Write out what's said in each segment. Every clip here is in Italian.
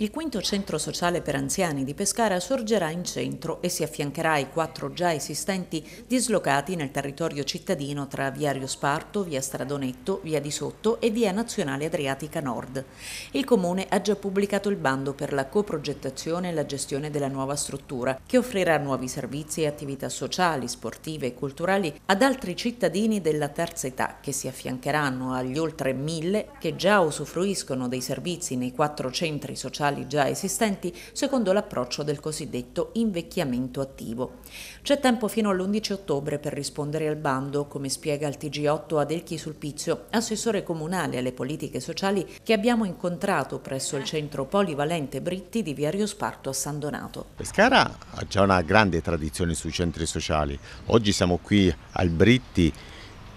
Il quinto centro sociale per anziani di Pescara sorgerà in centro e si affiancherà ai quattro già esistenti dislocati nel territorio cittadino tra Viario Sparto, Via Stradonetto, Via di Sotto e Via Nazionale Adriatica Nord. Il comune ha già pubblicato il bando per la coprogettazione e la gestione della nuova struttura, che offrirà nuovi servizi e attività sociali, sportive e culturali ad altri cittadini della terza età che si affiancheranno agli oltre mille che già usufruiscono dei servizi nei quattro centri sociali culturali già esistenti secondo l'approccio del cosiddetto invecchiamento attivo. C'è tempo fino all'11 ottobre per rispondere al bando, come spiega il TG8 Adelchi Sulpizio, assessore comunale alle politiche sociali che abbiamo incontrato presso il centro polivalente Britti di Via Sparto a San Donato. Pescara ha già una grande tradizione sui centri sociali. Oggi siamo qui al Britti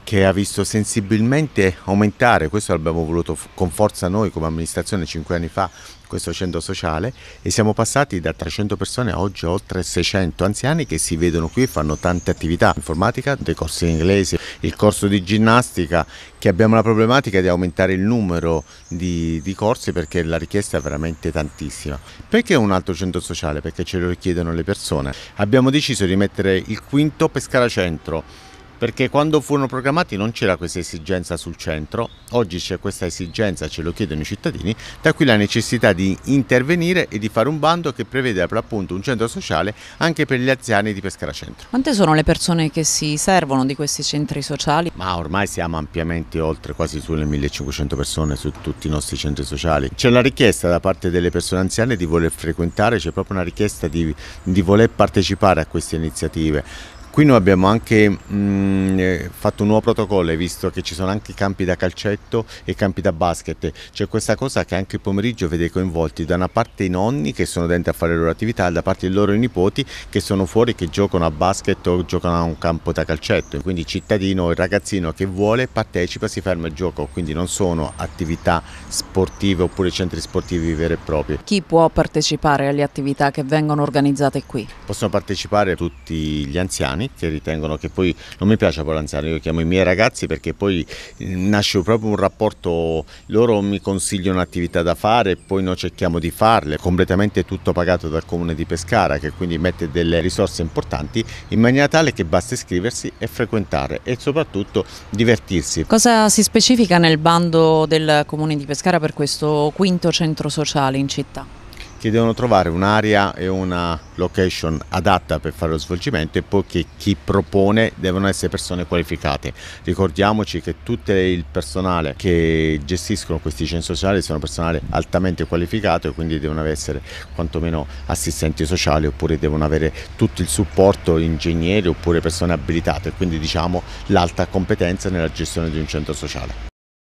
che ha visto sensibilmente aumentare, questo l'abbiamo voluto con forza noi come amministrazione cinque anni fa, questo centro sociale e siamo passati da 300 persone a oggi oltre 600 anziani che si vedono qui e fanno tante attività informatica, dei corsi in inglese, il corso di ginnastica che abbiamo la problematica di aumentare il numero di, di corsi perché la richiesta è veramente tantissima. Perché un altro centro sociale? Perché ce lo richiedono le persone. Abbiamo deciso di mettere il quinto Pescara Centro perché quando furono programmati non c'era questa esigenza sul centro, oggi c'è questa esigenza, ce lo chiedono i cittadini, da qui la necessità di intervenire e di fare un bando che prevede per l'appunto un centro sociale anche per gli anziani di Pescara Centro. Quante sono le persone che si servono di questi centri sociali? Ma ormai siamo ampiamente oltre quasi sulle 1500 persone su tutti i nostri centri sociali. C'è una richiesta da parte delle persone anziane di voler frequentare, c'è proprio una richiesta di, di voler partecipare a queste iniziative. Qui noi abbiamo anche mh, mm, eh, fatto un nuovo protocollo, visto che ci sono anche campi da calcetto e campi da basket. C'è questa cosa che anche il pomeriggio vede coinvolti da una parte i nonni che sono dentro a fare le loro attività e da parte i loro nipoti che sono fuori che giocano a basket o giocano a un campo da calcetto. Quindi il cittadino, o il ragazzino che vuole partecipa, si ferma il gioco. Quindi non sono attività sportive oppure centri sportivi veri e propri. Chi può partecipare alle attività che vengono organizzate qui? Possono partecipare tutti gli anziani italiani che ritengono che poi non mi piace Polanzani, io chiamo i miei ragazzi perché poi eh, nasce proprio un rapporto, loro mi consigliano attività da fare e poi noi cerchiamo di farle, completamente tutto pagato dal comune di Pescara che quindi mette delle risorse importanti in maniera tale che basta iscriversi e frequentare e soprattutto divertirsi. Cosa si specifica nel bando del comune di Pescara per questo quinto centro sociale in città? che devono trovare un'area e una location adatta per fare lo svolgimento e poi che chi propone devono essere persone qualificate. Ricordiamoci che tutto il personale che gestiscono questi centri sociali sono personale altamente qualificato e quindi devono essere quantomeno assistenti sociali oppure devono avere tutto il supporto ingegneri oppure persone abilitate, quindi diciamo l'alta competenza nella gestione di un centro sociale.